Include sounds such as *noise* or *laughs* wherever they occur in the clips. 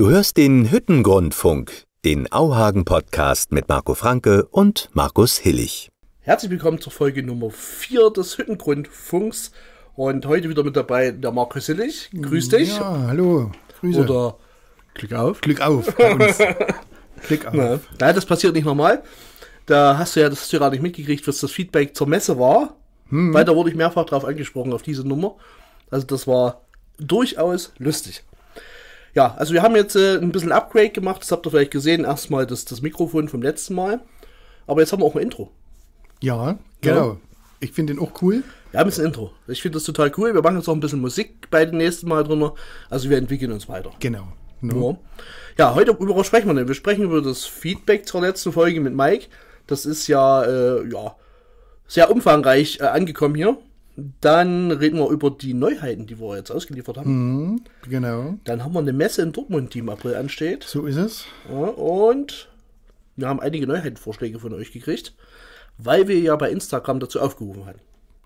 Du hörst den Hüttengrundfunk, den Auhagen-Podcast mit Marco Franke und Markus Hillig. Herzlich willkommen zur Folge Nummer 4 des Hüttengrundfunks. Und heute wieder mit dabei der Markus Hillig. Grüß dich. Ja, hallo. Grüße. Oder Glück auf. Glück auf. *laughs* Glück auf. Na, nein, das passiert nicht normal. Da hast du ja, das hast du ja gar nicht mitgekriegt, was das Feedback zur Messe war. Hm. Weil da wurde ich mehrfach drauf angesprochen, auf diese Nummer. Also das war durchaus lustig. Ja, also wir haben jetzt äh, ein bisschen Upgrade gemacht. Das habt ihr vielleicht gesehen. Erstmal das, das Mikrofon vom letzten Mal. Aber jetzt haben wir auch ein Intro. Ja, genau. Ja. Ich finde den auch cool. Wir haben jetzt ein Intro. Ich finde das total cool. Wir machen jetzt auch ein bisschen Musik bei dem nächsten Mal drin. Also wir entwickeln uns weiter. Genau. No. Ne? Ja, heute worüber sprechen wir denn? Wir sprechen über das Feedback zur letzten Folge mit Mike. Das ist ja, äh, ja sehr umfangreich äh, angekommen hier. Dann reden wir über die Neuheiten, die wir jetzt ausgeliefert haben. Mhm, genau. Dann haben wir eine Messe in Dortmund, die im April ansteht. So ist es. Ja, und wir haben einige Neuheitenvorschläge von euch gekriegt, weil wir ja bei Instagram dazu aufgerufen haben.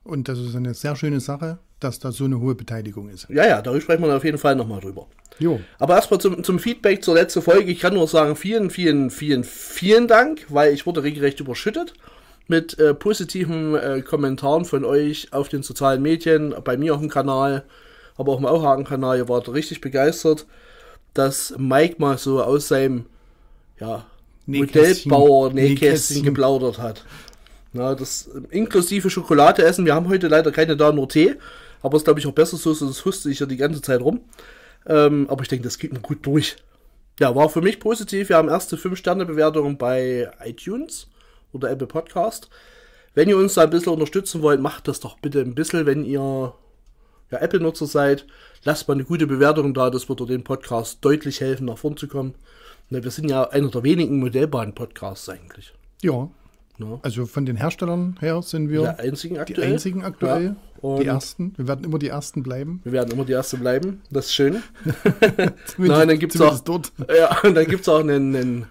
Und das ist eine sehr schöne Sache, dass da so eine hohe Beteiligung ist. Ja, ja, darüber sprechen wir auf jeden Fall nochmal drüber. Jo. Aber erstmal zum, zum Feedback zur letzten Folge. Ich kann nur sagen, vielen, vielen, vielen, vielen Dank, weil ich wurde regelrecht überschüttet mit äh, positiven äh, Kommentaren von euch auf den sozialen Medien, bei mir auf dem Kanal, aber auch im Auhagen-Kanal. Ihr wart richtig begeistert, dass Mike mal so aus seinem ja, Modellbauer-Nähkästchen geplaudert hat. Na, das inklusive Schokolade essen. Wir haben heute leider keine da, nur Tee. Aber es ist, glaube ich, auch besser so, sonst wusste ich ja die ganze Zeit rum. Ähm, aber ich denke, das geht mir gut durch. Ja, war für mich positiv. Wir haben erste 5-Sterne-Bewertung bei iTunes oder Apple Podcast. Wenn ihr uns da ein bisschen unterstützen wollt, macht das doch bitte ein bisschen, wenn ihr ja, Apple-Nutzer seid. Lasst mal eine gute Bewertung da, das würde dem Podcast deutlich helfen, nach vorn zu kommen. Ne, wir sind ja einer der wenigen Modellbahn-Podcasts eigentlich. Ja. ja. Ne? Also von den Herstellern her sind wir der einzigen aktuell. die einzigen aktuell. Ja. Die ersten. Wir werden immer die ersten bleiben. Wir werden immer die ersten bleiben. Das ist schön. *laughs* *laughs* Nein, dann gibt es auch, Ja, und dann gibt's auch einen, einen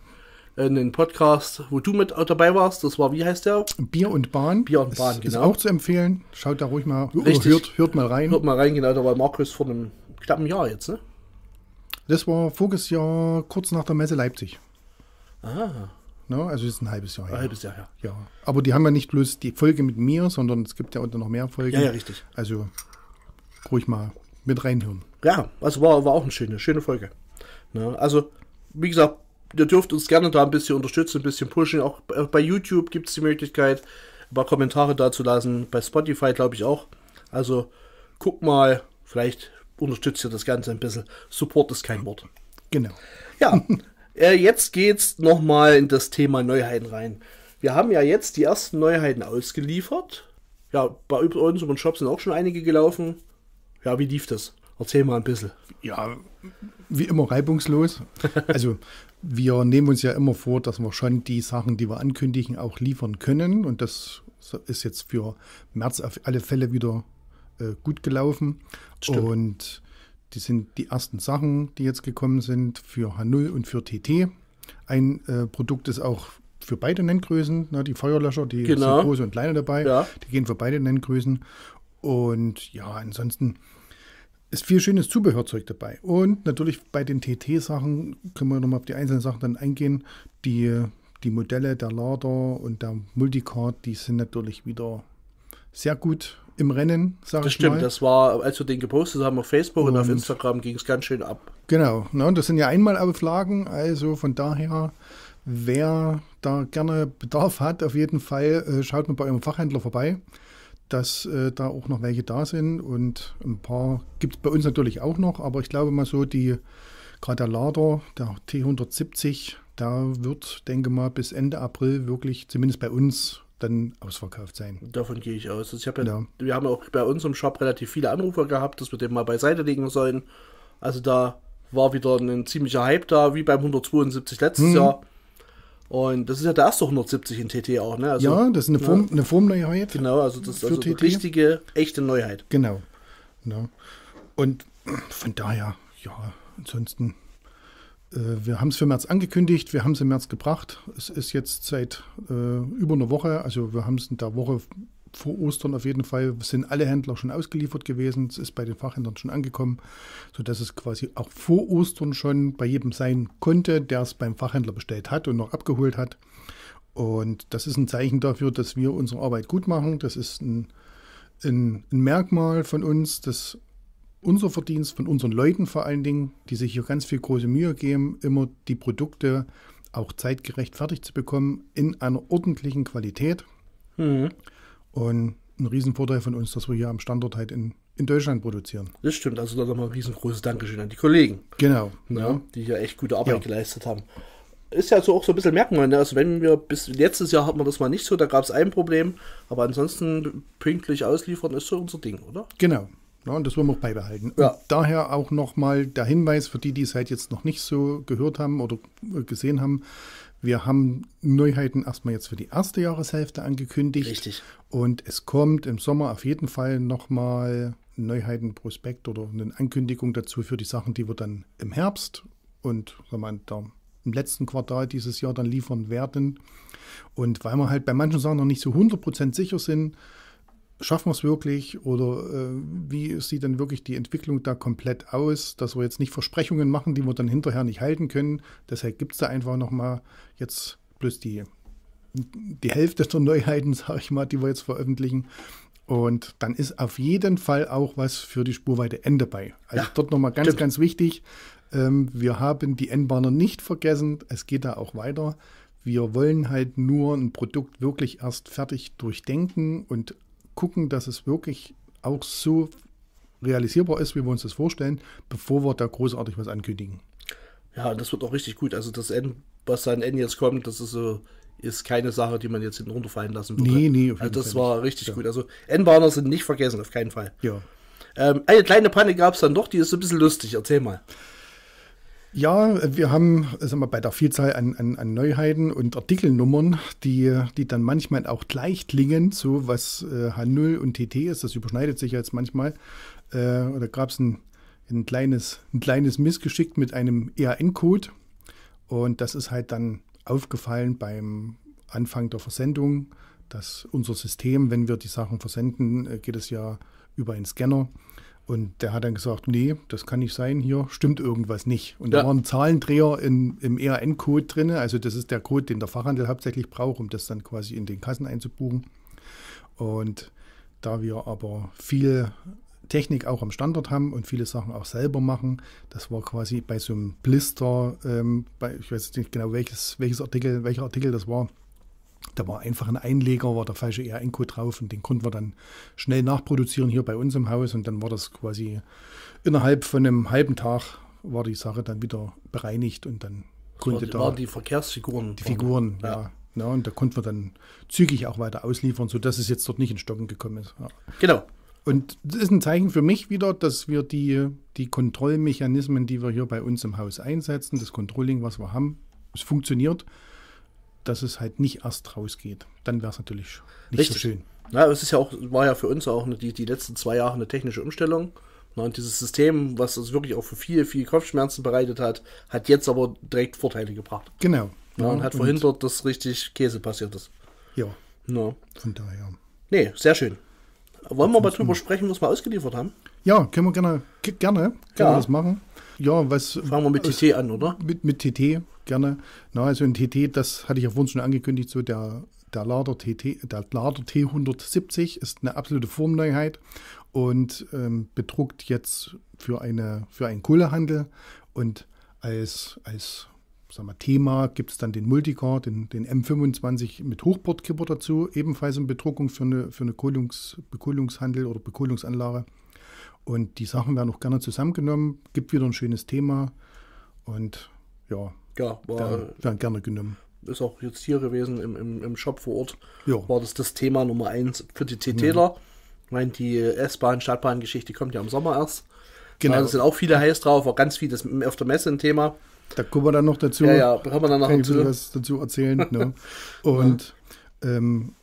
einen Podcast, wo du mit dabei warst. Das war, wie heißt der? Bier und Bahn. Bier und Bahn, ist, genau. Ist auch zu empfehlen. Schaut da ruhig mal, uh, Richtig. Hört, hört mal rein. Hört mal rein, genau. Da war Markus vor einem knappen Jahr jetzt, ne? Das war voriges Jahr kurz nach der Messe Leipzig. Ah. Ne? Also ist ein halbes Jahr. Ein ja. halbes Jahr, ja. ja. Aber die haben ja nicht bloß die Folge mit mir, sondern es gibt ja unter noch mehr Folgen. Ja, ja, richtig. Also ruhig mal mit reinhören. Ja, also war, war auch eine schöne, schöne Folge. Ne? Also, wie gesagt, ihr dürft uns gerne da ein bisschen unterstützen, ein bisschen pushen. Auch bei YouTube gibt es die Möglichkeit, ein paar Kommentare da zu lassen. Bei Spotify glaube ich auch. Also guck mal, vielleicht unterstützt ihr das Ganze ein bisschen. Support ist kein Wort. Genau. Ja, *laughs* äh, jetzt geht's nochmal in das Thema Neuheiten rein. Wir haben ja jetzt die ersten Neuheiten ausgeliefert. Ja, bei uns über den Shop sind auch schon einige gelaufen. Ja, wie lief das? Erzähl mal ein bisschen. Ja, wie immer reibungslos. Also wir nehmen uns ja immer vor, dass wir schon die Sachen, die wir ankündigen, auch liefern können. Und das ist jetzt für März auf alle Fälle wieder äh, gut gelaufen. Stimmt. Und die sind die ersten Sachen, die jetzt gekommen sind für H0 und für TT. Ein äh, Produkt ist auch für beide Nenngrößen, ne, die Feuerlöscher, die genau. sind große und kleine dabei, ja. die gehen für beide Nenngrößen. Und ja, ansonsten ist viel schönes Zubehörzeug dabei. Und natürlich bei den TT-Sachen können wir nochmal auf die einzelnen Sachen dann eingehen. Die, die Modelle der Lader und der Multicard, die sind natürlich wieder sehr gut im Rennen, sage ich stimmt, mal. Das stimmt, das war, als wir den gepostet haben auf Facebook und, und auf Instagram, ging es ganz schön ab. Genau, ne, und das sind ja einmal Auflagen, also von daher, wer da gerne Bedarf hat, auf jeden Fall äh, schaut mal bei eurem Fachhändler vorbei dass äh, da auch noch welche da sind und ein paar gibt es bei uns natürlich auch noch, aber ich glaube mal so, die gerade der Lader, der T170, da wird, denke mal, bis Ende April wirklich, zumindest bei uns, dann ausverkauft sein. Davon gehe ich aus. Ich hab ja, ja. Wir haben auch bei uns im Shop relativ viele Anrufer gehabt, dass wir den mal beiseite legen sollen. Also da war wieder ein ziemlicher Hype da, wie beim 172 letztes hm. Jahr. Und das ist ja der Astroch 170 in TT auch, ne? Also, ja, das ist eine, Form, ja. eine Formneuheit. Genau, also das ist also TT. richtige, echte Neuheit. Genau. Ja. Ne? Und von daher, ja, ansonsten, äh, wir haben es für März angekündigt, wir haben es im März gebracht. Es ist jetzt seit äh, über einer Woche, also wir haben es in der Woche vor Ostern auf jeden Fall sind alle Händler schon ausgeliefert gewesen. Es ist bei den Fachhändlern schon angekommen, sodass es quasi auch vor Ostern schon bei jedem sein konnte, der es beim Fachhändler bestellt hat und noch abgeholt hat. Und das ist ein Zeichen dafür, dass wir unsere Arbeit gut machen. Das ist ein, ein, ein Merkmal von uns, dass unser Verdienst, von unseren Leuten vor allen Dingen, die sich hier ganz viel große Mühe geben, immer die Produkte auch zeitgerecht fertig zu bekommen in einer ordentlichen Qualität. Mhm. Und ein Riesenvorteil von uns, dass wir hier am Standort halt in, in Deutschland produzieren. Das stimmt. Also da nochmal ein riesengroßes Dankeschön an die Kollegen. Genau. Ne, ja. Die hier echt gute Arbeit ja. geleistet haben. Ist ja so auch so ein bisschen Merkmal. Ne? Also wenn wir bis letztes Jahr hatten wir das mal nicht so, da gab es ein Problem. Aber ansonsten pünktlich ausliefern ist so unser Ding, oder? Genau. Ja, und das wollen wir auch beibehalten. Ja. daher auch nochmal der Hinweis für die, die es halt jetzt noch nicht so gehört haben oder gesehen haben. Wir haben Neuheiten erstmal jetzt für die erste Jahreshälfte angekündigt. Richtig. Und es kommt im Sommer auf jeden Fall nochmal Neuheiten, Prospekt oder eine Ankündigung dazu für die Sachen, die wir dann im Herbst und sagen wir, da im letzten Quartal dieses Jahr dann liefern werden. Und weil wir halt bei manchen Sachen noch nicht so 100% sicher sind, schaffen wir es wirklich oder äh, wie sieht denn wirklich die Entwicklung da komplett aus, dass wir jetzt nicht Versprechungen machen, die wir dann hinterher nicht halten können. Deshalb gibt es da einfach nochmal jetzt bloß die, die Hälfte der Neuheiten, *laughs* sage ich mal, die wir jetzt veröffentlichen. Und dann ist auf jeden Fall auch was für die Spurweite N dabei. Also ja, dort nochmal ganz, stimmt. ganz wichtig. Ähm, wir haben die N-Bahner nicht vergessen. Es geht da auch weiter. Wir wollen halt nur ein Produkt wirklich erst fertig durchdenken und gucken, dass es wirklich auch so realisierbar ist, wie wir uns das vorstellen, bevor wir da großartig was ankündigen. Ja, das wird auch richtig gut. Also das End, was an Ende jetzt kommt, das ist so ist keine Sache, die man jetzt hinten runterfallen lassen würde. Nee, nee, also das war nicht. richtig ja. gut. Also N-Bahner sind nicht vergessen, auf keinen Fall. Ja. Ähm, eine kleine Panne gab es dann doch, die ist so ein bisschen lustig. Erzähl mal. Ja, wir haben sagen wir, bei der Vielzahl an, an, an, Neuheiten und Artikelnummern, die, die dann manchmal auch gleich klingen, so was äh, H0 und TT ist, das überschneidet sich jetzt manchmal. Äh, oder gab es ein, ein, kleines, ein kleines Missgeschick mit einem ERN-Code und das ist halt dann aufgefallen beim Anfang der Versendung, dass unser System, wenn wir die Sachen versenden, äh, geht es ja über einen Scanner und der hat dann gesagt, nee, das kann nicht sein, hier stimmt irgendwas nicht. Und ja. da war ein Zahlendreher in, im ERN-Code drin, also das ist der Code, den der Fachhandel hauptsächlich braucht, um das dann quasi in den Kassen einzubuchen. Und da wir aber viel Technik auch am Standort haben und viele Sachen auch selber machen. Das war quasi bei so einem Blister, ähm, bei, ich weiß nicht genau welches, welches Artikel, welcher Artikel das war, da war einfach ein Einleger, war der falsche ern enco drauf und den konnten wir dann schnell nachproduzieren hier bei uns im Haus und dann war das quasi innerhalb von einem halben Tag war die Sache dann wieder bereinigt und dann konnte war, da... Waren die Verkehrsfiguren. Die Figuren, ja. ja. ja. und da konnten wir dann zügig auch weiter ausliefern, sodass es jetzt dort nicht in Stocken gekommen ist. Ja. Genau. Und das ist ein Zeichen für mich wieder, dass wir die, die Kontrollmechanismen, die wir hier bei uns im Haus einsetzen, das Controlling, was wir haben, es funktioniert dass es halt nicht erst rausgeht. Dann wäre es natürlich nicht Richtig. so schön. Ja, es ist ja auch, war ja für uns auch eine, die, die letzten zwei Jahre eine technische Umstellung. und dieses System, was uns wirklich auch für viel, viel Kopfschmerzen bereitet hat, hat jetzt aber direkt Vorteile gebracht. Genau. Ja, und hat und verhindert, dass richtig Käse passiert ist. Ja. Na. Von daher. Nee, sehr schön. Wollen wir mal drüber sprechen, was wir ausgeliefert haben? Ja, können wir gerne, gerne, können ja. wir das machen. Ja, was. Fangen wir mit TT an, oder? Mit, mit TT, gerne. Na, also ein TT, das hatte ich ja vorhin schon angekündigt, so der, der Lader TT, der Lader T170 ist eine absolute Formneuheit und ähm, bedruckt jetzt für, eine, für einen Kohlehandel und als, als sagen wir, Thema gibt es dann den Multicar, den, den M25 mit Hochbordkipper dazu, ebenfalls in Bedruckung für eine, für eine Kohlungs, Bekohlungshandel oder Bekohlungsanlage. Und die Sachen werden auch gerne zusammengenommen, gibt wieder ein schönes Thema und ja, ja war, werden, werden gerne genommen. Ist auch jetzt hier gewesen im, im, im Shop vor Ort. Ja. War das das Thema Nummer eins für die TTler. Ja. Mhm. Ich meine, die S-Bahn, Stadtbahn-Geschichte kommt ja im Sommer erst. Genau. Da sind auch viele heiß drauf, War ganz viel das auf der Messe ein Thema. Da kommen wir dann noch dazu. Ja, ja, kann man dann noch dazu. Was dazu erzählen. ne? *laughs* Und ja. ähm,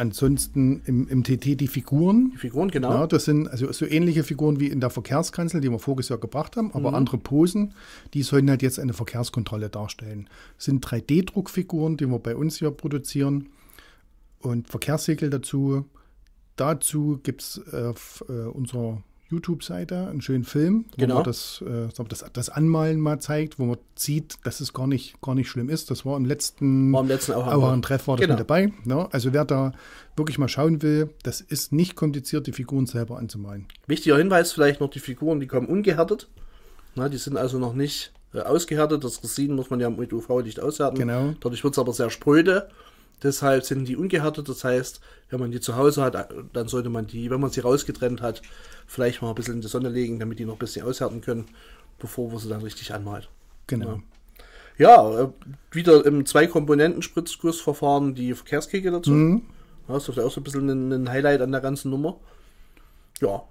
Ansonsten im, im, TT die Figuren. Die Figuren, genau. Ja, das sind also so ähnliche Figuren wie in der Verkehrskanzel, die wir voriges Jahr gebracht haben, aber mhm. andere Posen, die sollen halt jetzt eine Verkehrskontrolle darstellen. Das sind 3D-Druckfiguren, die wir bei uns hier produzieren und Verkehrssegel dazu. Dazu gibt es äh, äh, unser YouTube-Seite, einen schönen Film, wo man genau. das, äh, das, das, Anmalen mal zeigt, wo man sieht, dass es gar nicht, gar nicht schlimm ist. Das war im letzten, war im letzten Treffwort war genau. dabei. Ja, ne? also wer da wirklich mal schauen will, das ist nicht kompliziert, die Figuren selber anzumalen. Wichtiger Hinweis vielleicht noch, die Figuren, die kommen ungehärtet. Na, die sind also noch nicht äh, ausgehärtet. Das Resin muss man ja mit UV-Licht aushärten. Genau. Dadurch wird es aber sehr spröde. Deshalb sind die ungehärtet. Das heißt, wenn man die zu Hause hat, dann sollte man die, wenn man sie rausgetrennt hat, vielleicht mal ein bisschen in die Sonne legen, damit die noch ein bisschen aushärten können, bevor man sie dann richtig anmalt. Genau. Ja, äh, wieder im Zwei-Komponenten-Spritzgussverfahren die Verkehrskegel dazu. Mhm. das ist vielleicht auch so ein bisschen ein Highlight an der ganzen Nummer. Ja.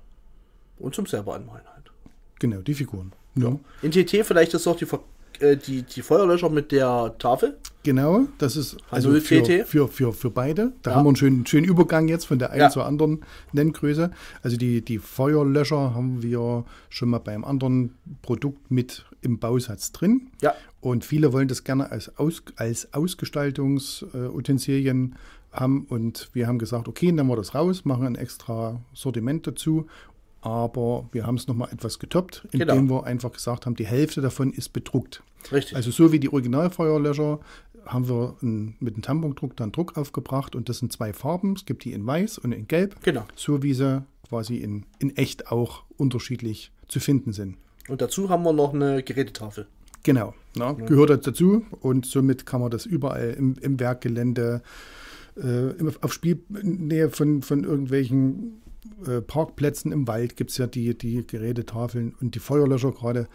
Und zum selber anmalen halt. Genau, die Figuren. Ja. In TT vielleicht ist auch die Ver äh, die, die Feuerlöscher mit der Tafel. Genau, das ist also für, für, für, für beide. Da ja. haben wir einen schönen, schönen Übergang jetzt von der einen ja. zur anderen Nenngröße. Also die, die Feuerlöscher haben wir schon mal beim anderen Produkt mit im Bausatz drin. Ja. Und viele wollen das gerne als, Aus, als Ausgestaltungsutensilien haben. Und wir haben gesagt, okay, nehmen wir das raus, machen ein extra Sortiment dazu aber wir haben es nochmal etwas getoppt, indem genau. wir einfach gesagt haben, die Hälfte davon ist bedruckt. Richtig. Also so wie die Originalfeuerlöscher haben wir einen, mit einem Tampondruck dann Druck aufgebracht und das sind zwei Farben. Es gibt die in weiß und in gelb. Genau. So wie sie quasi in, in echt auch unterschiedlich zu finden sind. Und dazu haben wir noch eine Gerätetafel. Genau, na, ja. gehört halt dazu und somit kann man das überall im, im Werkgelände, äh, auf Spielnähe von, von irgendwelchen äh, Parkplätzen im Wald gibt es ja die, die Gerätetafeln und die Feuerlöscher gerade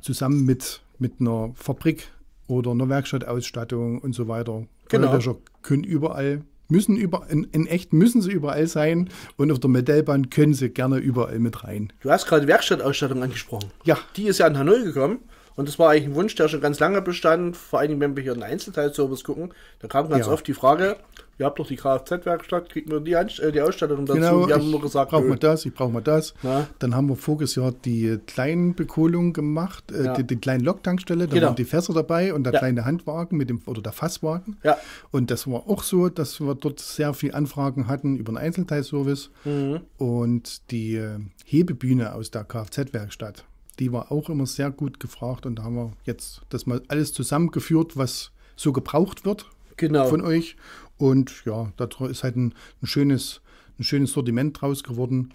zusammen mit, mit einer Fabrik oder einer Werkstattausstattung und so weiter. Genau. Feuerlöscher können überall, müssen über, in, in, echt müssen sie überall sein und auf der Modellbahn können sie gerne überall mit rein. Du hast gerade Werkstattausstattung angesprochen. Ja. Die ist ja in Hanoi gekommen. Und das war eigentlich ein Wunsch, der schon ganz lange bestand. Vor allem, wenn wir hier einen Einzelteilservice gucken, da kam ganz ja. oft die Frage, ihr habt doch die Kfz-Werkstatt, kriegen wir die, äh, die Ausstattung dazu? Genau, die haben nur gesagt, brauchen wir das, ich brauche mal das. Na? Dann haben wir voriges Jahr die äh, kleinen Bekohlungen gemacht, äh, ja. die, die kleinen Loktankstelle, da genau. waren die Fässer dabei und der ja. kleine Handwagen mit dem, oder der Fasswagen. Ja. Und das war auch so, dass wir dort sehr viele Anfragen hatten über einen Einzelteilservice mhm. und die äh, Hebebühne aus der Kfz-Werkstatt. Die war auch immer sehr gut gefragt und da haben wir jetzt das mal alles zusammengeführt, was so gebraucht wird genau. von euch. Und ja, da ist halt ein, ein, schönes, ein schönes Sortiment draus geworden.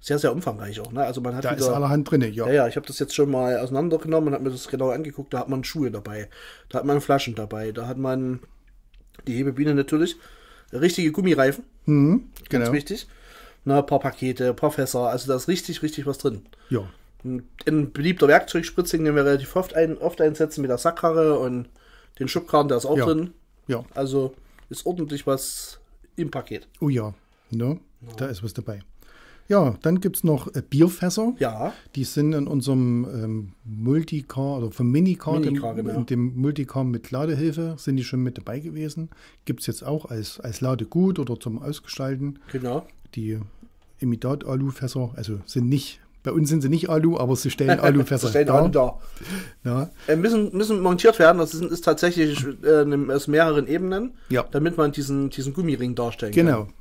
Sehr, sehr umfangreich auch. Ne? Also man hat da wieder, ist allerhand drin, ja. Ja, ich habe das jetzt schon mal auseinandergenommen und habe mir das genau angeguckt. Da hat man Schuhe dabei, da hat man Flaschen dabei, da hat man die Hebebiene natürlich, richtige Gummireifen. Mhm, genau. Ganz wichtig. Na, ein paar Pakete, ein paar Fässer. Also da ist richtig, richtig was drin. Ja. Ein beliebter Werkzeugspritzing, den wir relativ oft, ein, oft einsetzen mit der Sackkarre und den Schubkarren, der ist auch ja. drin. Ja. Also ist ordentlich was im Paket. Oh ja, ne? Ja. da ist was dabei. Ja, dann gibt es noch äh, Bierfässer. Ja. Die sind in unserem ähm, Multicar oder also vom Minicar, Minicar dem, genau. in dem Multicar mit Ladehilfe, sind die schon mit dabei gewesen. Gibt es jetzt auch als, als Ladegut oder zum Ausgestalten. Genau. Die Imitat-Alu-Fässer, also sind nicht bei uns sind sie nicht Alu, aber sie stellen Alufässer. *laughs* sie stellen da. Alu da. Ja. Äh, müssen, müssen montiert werden. Das ist, ist tatsächlich äh, ne, aus mehreren Ebenen, ja. damit man diesen, diesen Gummiring darstellen genau. kann.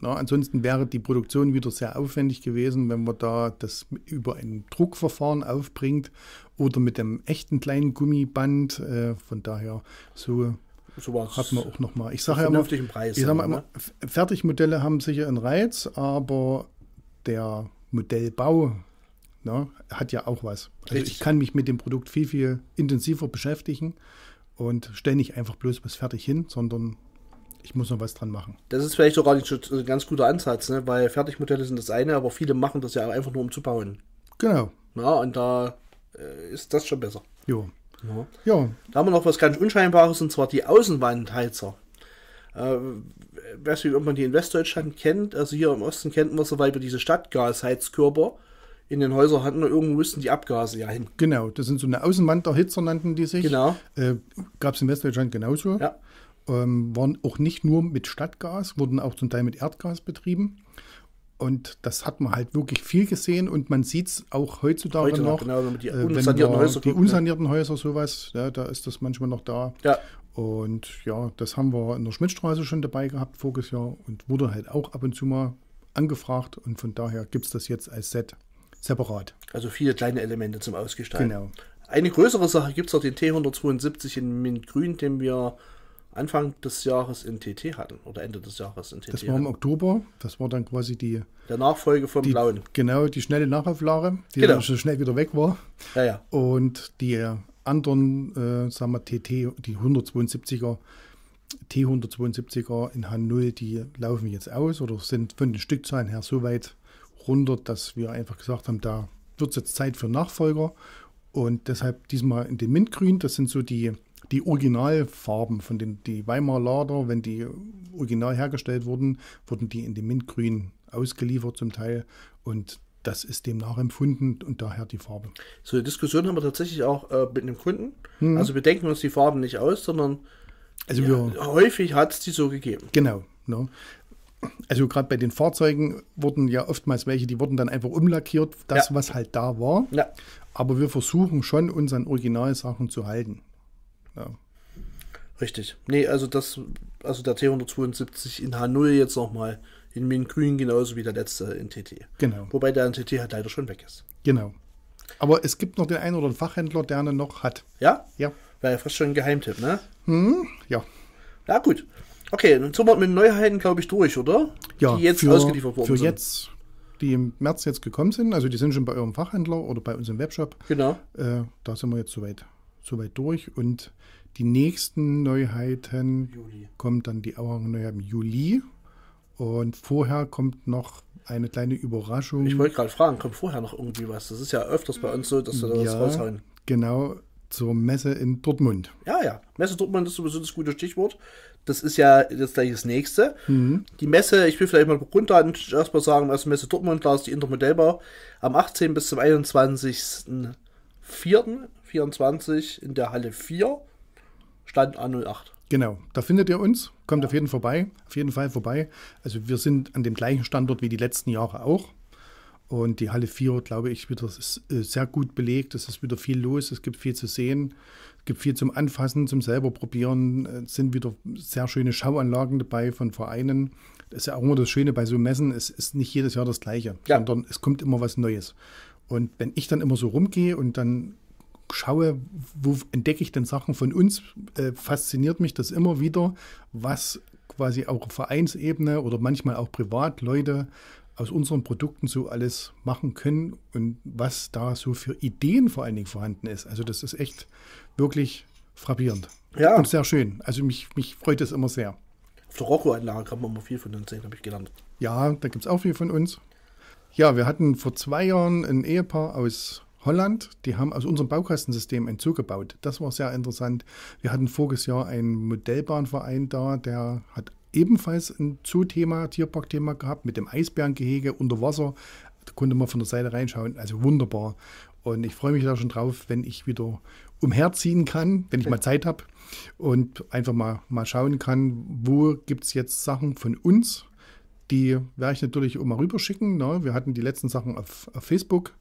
Genau. ansonsten wäre die Produktion wieder sehr aufwendig gewesen, wenn man da das über ein Druckverfahren aufbringt oder mit einem echten kleinen Gummiband. Äh, von daher so sowas hat man auch noch mal. Ich sage ja immer, Preis ich sag mal, ne? Fertigmodelle haben sicher einen Reiz, aber der Modellbau ne, hat ja auch was. Also ich kann mich mit dem Produkt viel, viel intensiver beschäftigen und stelle nicht einfach bloß was fertig hin, sondern ich muss noch was dran machen. Das ist vielleicht sogar ein ganz guter Ansatz, ne? weil Fertigmodelle sind das eine, aber viele machen das ja einfach nur um zu bauen. Genau. Ja, und da äh, ist das schon besser. Jo. Ja. ja. Da haben wir noch was ganz Unscheinbares und zwar die Außenwandheizer. Äh, weiß nicht, ob man die in Westdeutschland kennt, also hier im Osten kennt man so weit über diese Stadtgasheizkörper. In den Häusern hatten wir irgendwo müssen die Abgase ja hin. Genau, das sind so eine Außenwanderhitzer, nannten die sich. Genau. Äh, Gab es in Westdeutschland genauso. Ja. Ähm, waren auch nicht nur mit Stadtgas, wurden auch zum Teil mit Erdgas betrieben. Und das hat man halt wirklich viel gesehen und man sieht es auch heutzutage Heute noch. Genau, wenn man die äh, unsanierten, äh, wenn man Häuser, die ne? unsanierten Häuser sowas, ja, da ist das manchmal noch da. Ja. Und ja, das haben wir in der Schmidtstraße schon dabei gehabt voriges Jahr und wurde halt auch ab und zu mal angefragt. Und von daher gibt es das jetzt als Set separat. Also viele kleine Elemente zum Ausgestalten. Genau. Eine größere Sache gibt es noch den T172 in Mintgrün, den wir Anfang des Jahres in TT hatten oder Ende des Jahres in TT. Das war im Oktober, das war dann quasi die. Der Nachfolge vom die, Blauen. Genau, die schnelle Nachauflage, die genau. dann schon schnell wieder weg war. Ja, ja. Und die anderen, äh, sagen wir, TT, die 172er, T172er in H0, die laufen jetzt aus oder sind von den Stückzahlen her so weit runter, dass wir einfach gesagt haben, da wird es jetzt Zeit für Nachfolger. Und deshalb diesmal in den Mintgrün, das sind so die, die Originalfarben von den die Weimar Lader, wenn die original hergestellt wurden, wurden die in dem Mintgrün ausgeliefert zum Teil. Und das ist demnach empfunden und daher die Farbe. So eine Diskussion haben wir tatsächlich auch äh, mit einem Kunden. Mhm. Also wir denken uns die Farben nicht aus, sondern also ja, häufig hat es die so gegeben. Genau. Ne? Also gerade bei den Fahrzeugen wurden ja oftmals welche, die wurden dann einfach umlackiert, das ja. was halt da war. Ja. Aber wir versuchen schon, uns an Originalsachen zu halten. Richtig. Nee, also das, also der T172 in H0 jetzt nochmal in Min-Grün genauso wie der letzte in TT. Genau. Wobei der in TT halt leider schon weg ist. Genau. Aber es gibt noch den einen oder anderen Fachhändler, der einen noch hat. Ja? Ja. War ja fast schon ein Geheimtipp, ne? Hm, ja. Na gut. Okay, dann sind wir mit Neuheiten, glaube ich, durch, oder? Ja. Die jetzt für, ausgeliefert wurden. Für sind. jetzt, die im März jetzt gekommen sind. Also die sind schon bei eurem Fachhändler oder bei uns im Webshop. Genau. Äh, da sind wir jetzt soweit, soweit durch. Und die nächsten Neuheiten Juli. kommt dann die Auerhanger Neuheit im Juli. Und vorher kommt noch eine kleine Überraschung. Ich wollte gerade fragen, kommt vorher noch irgendwie was? Das ist ja öfters bei uns so, dass wir das ja, raushauen. Genau, zur Messe in Dortmund. Ja, ja. Messe Dortmund ist sowieso das gute Stichwort. Das ist ja jetzt gleich das nächste. Mhm. Die Messe, ich will vielleicht mal runter und erstmal sagen, also Messe Dortmund, da ist die Intermodellbau am 18. bis zum 21.04.24 in der Halle 4, Stand A08. Genau, da findet ihr uns. Kommt auf jeden vorbei, auf jeden Fall vorbei. Also wir sind an dem gleichen Standort wie die letzten Jahre auch. Und die Halle 4, glaube ich, wieder ist äh, sehr gut belegt. Es ist wieder viel los, es gibt viel zu sehen, es gibt viel zum Anfassen, zum selber probieren. Es sind wieder sehr schöne Schauanlagen dabei von Vereinen. Das ist ja auch immer das Schöne bei so Messen, es ist nicht jedes Jahr das Gleiche, ja. sondern es kommt immer was Neues. Und wenn ich dann immer so rumgehe und dann schaue, wo entdecke ich denn Sachen von uns, äh, fasziniert mich das immer wieder, was quasi auch Vereinsebene oder manchmal auch privat Leute aus unseren Produkten so alles machen können und was da so für Ideen vor allen Dingen vorhanden ist. Also das ist echt wirklich frappierend. Ja. Und sehr schön. Also mich, mich freut es immer sehr. Auf der Rocco-Anlage kann man immer viel von uns sehen, habe ich gelernt. Ja, da gibt es auch viel von uns. Ja, wir hatten vor zwei Jahren ein Ehepaar aus Holland, die haben aus unserem Baukastensystem einen Zug gebaut. Das war sehr interessant. Wir hatten voriges Jahr einen Modellbahnverein da, der hat ebenfalls ein zoo Tierparkthema gehabt mit dem Eisbärengehege unter Wasser. Da konnte man von der Seite reinschauen. Also wunderbar. Und ich freue mich da schon drauf, wenn ich wieder umherziehen kann, wenn ich mal Zeit habe und einfach mal, mal schauen kann, wo gibt es jetzt Sachen von uns. Die werde ich natürlich auch mal rüberschicken. Ne? Wir hatten die letzten Sachen auf, auf Facebook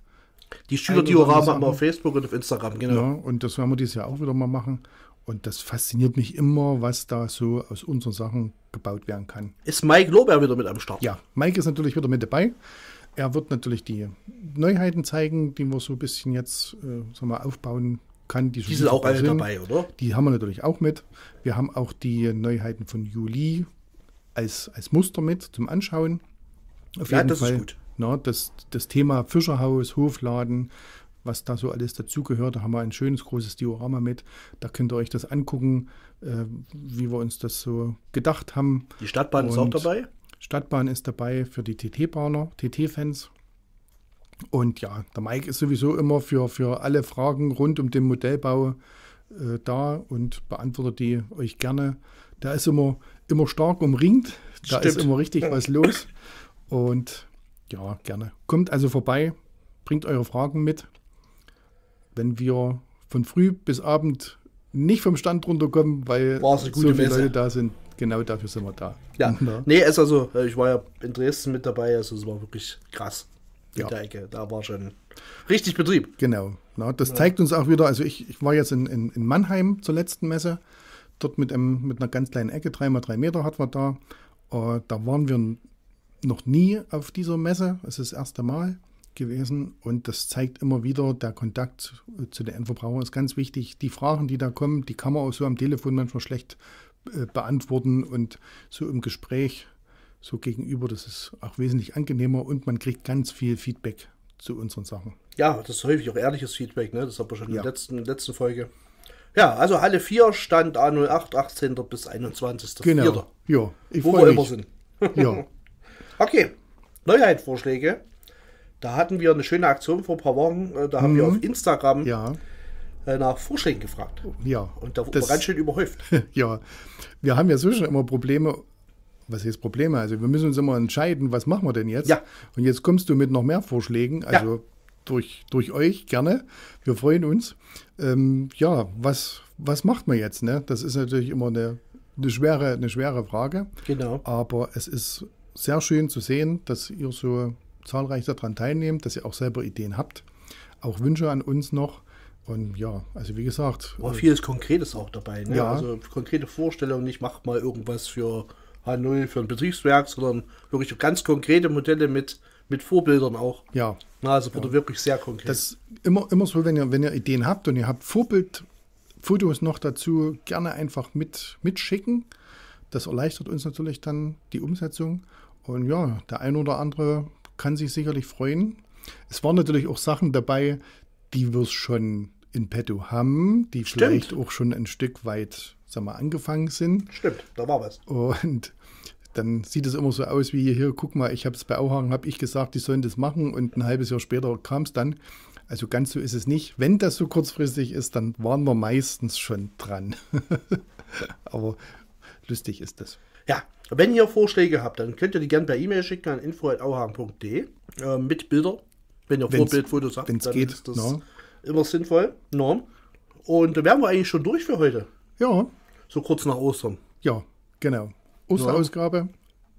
die Schülerdiorama haben wir auf Facebook und auf Instagram, genau. Ja, und das werden wir dieses Jahr auch wieder mal machen. Und das fasziniert mich immer, was da so aus unseren Sachen gebaut werden kann. Ist Mike Lober wieder mit am Start? Ja, Mike ist natürlich wieder mit dabei. Er wird natürlich die Neuheiten zeigen, die wir so ein bisschen jetzt äh, sagen wir, aufbauen kann. Die, die sind auch alle sind. dabei, oder? Die haben wir natürlich auch mit. Wir haben auch die Neuheiten von Juli als, als Muster mit zum Anschauen. Auf ja, jeden das Fall. ist gut. Na, ne, das, das Thema Fischerhaus, Hofladen, was da so alles dazugehört. Da haben wir ein schönes großes Diorama mit. Da könnt ihr euch das angucken, äh, wie wir uns das so gedacht haben. Die Stadtbahn Und ist auch dabei? Stadtbahn ist dabei für die TT-Bahner, TT-Fans. Und ja, der Mike ist sowieso immer für, für alle Fragen rund um den Modellbau äh, da und beantwortet die euch gerne. Da ist immer, immer stark umringt, da Stimmt. ist immer richtig was los. Und ja, gerne. Kommt also vorbei, bringt eure Fragen mit. Wenn wir von früh bis Abend nicht vom Stand runterkommen, weil so viele Messe. Leute da sind, genau dafür sind wir da. Ja, ja. Ne? nee, ist also, äh, ich war ja in Dresden mit dabei, also es war wirklich krass. ja. der Ecke, da war schon richtig Betrieb. Genau, na, das ja. zeigt uns auch wieder, also ich, ich war jetzt in, in, in Mannheim zur letzten Messe, dort mit, einem, mit einer ganz kleinen Ecke, 3x3 Meter hat man da. Äh, da waren wir noch nie auf dieser Messe. Es ist das erste Mal gewesen und das zeigt immer wieder, der Kontakt zu den Endverbrauchern ist ganz wichtig. Die Fragen, die da kommen, die kann man auch so am Telefon manchmal schlecht äh, beantworten und so im Gespräch so gegenüber, das ist auch wesentlich angenehmer und man kriegt ganz viel Feedback zu unseren Sachen. Ja, das ist häufig auch ehrliches Feedback, ne? das haben wir schon ja. in, der letzten, in der letzten Folge. Ja, also Halle 4 stand A08, 18. bis 21. Genau. Ja, ich Wo wir mich. immer sind. Ja. *laughs* Okay, Neuheitvorschläge. Da hatten wir eine schöne Aktion vor ein paar Wochen. Äh, da haben mhm. wir auf Instagram ja. Äh, nach Vorschlägen gefragt. Ja. Und da wurde das, ganz schön überhäuft. *laughs* ja. Wir haben ja zwischen immer Probleme. Was heißt Probleme? Also wir müssen uns immer entscheiden, was machen wir denn jetzt? Ja. Und jetzt kommst du mit noch mehr Vorschlägen. Also ja. durch, durch euch gerne. Wir freuen uns. Ähm, ja, was, was macht man jetzt? Ne? Das ist natürlich immer eine, eine, schwere, eine schwere Frage. Genau. Aber es ist sehr schön zu sehen, dass ihr so zahlreich daran teilnehmt, dass ihr auch selber Ideen habt, auch Wünsche an uns noch. Und ja, also wie gesagt. War äh, vieles Konkretes auch dabei. Ne? Ja. Also konkrete Vorstellungen, nicht macht mal irgendwas für H0, für ein Betriebswerk, sondern wirklich ganz konkrete Modelle mit, mit Vorbildern auch. Ja. Na, also wurde ja. wirklich sehr konkret. Das immer, immer so, wenn ihr, wenn ihr Ideen habt und ihr habt Vorbildfotos noch dazu, gerne einfach mit, mitschicken. Das erleichtert uns natürlich dann die Umsetzung. Und ja, der ein oder andere kann sich sicherlich freuen. Es waren natürlich auch Sachen dabei, die wir schon in petto haben, die Stimmt. vielleicht auch schon ein Stück weit sag mal, angefangen sind. Stimmt, da war was. Und dann sieht es immer so aus wie hier, guck mal, ich habe es bei Auhagen, habe ich gesagt, die sollen das machen und ein halbes Jahr später kam es dann. Also ganz so ist es nicht. Wenn das so kurzfristig ist, dann waren wir meistens schon dran. *laughs* Aber lustig ist das. Ja, wenn ihr Vorschläge habt, dann könnt ihr die gerne per E-Mail schicken an info.auhagen.de äh, mit Bilder. Wenn ihr wenn's, Vorbildfotos habt, wenn's dann geht, ist das no. immer sinnvoll. No. Und da wären wir eigentlich schon durch für heute. Ja. So kurz nach Ostern. Ja, genau. Osterausgabe.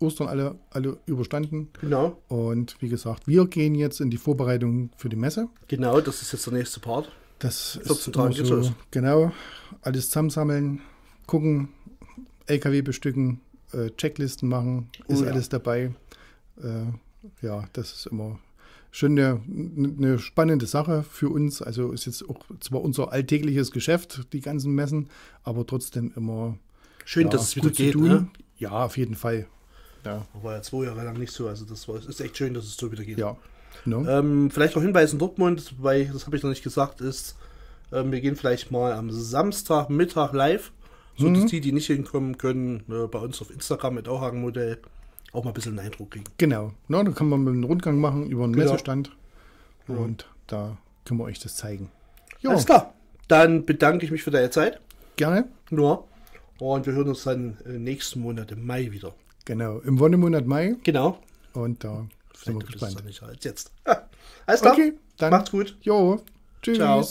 Ostern alle, alle überstanden. Genau. Und wie gesagt, wir gehen jetzt in die Vorbereitung für die Messe. Genau, das ist jetzt der nächste Part. Das 14 ist Tage so, Genau, alles zusammensammeln, gucken, LKW bestücken, äh, Checklisten machen, oh ist ja. alles dabei. Äh, ja, das ist immer schon eine, eine, spannende Sache für uns. Also ist jetzt auch zwar unser alltägliches Geschäft, die ganzen Messen, aber trotzdem immer schön, ja, dass es wieder geht. Ne? Ja, auf jeden Fall. Ja. War ja zwei Jahre lang nicht so. Also das war, ist echt schön, dass es so wieder geht. Ja. No. Ne? Ähm, vielleicht noch hinweisen, Dortmund, weil das habe ich noch nicht gesagt, ist, ähm, wir gehen vielleicht mal am Samstagmittag live. So mhm. die, die nicht hinkommen können, ne, bei uns auf Instagram mit Auhagen Modell auch mal ein bisschen einen Eindruck kriegen. Genau. Na, da kann man mit einen Rundgang machen über einen genau. Messestand. Ja. Und da können wir euch das zeigen. Jo. Alles klar. Dann bedanke ich mich für deine Zeit. Gerne. Nur. Ja. Und wir hören uns dann äh, nächsten Monat im Mai wieder. Genau, im Wonnemonat Mai. Genau. Und da sind wir gespannt. Nicht als jetzt. Ah. *laughs* Alles klar. Okay, dann macht's gut. Jo. Tschüss. Ciao.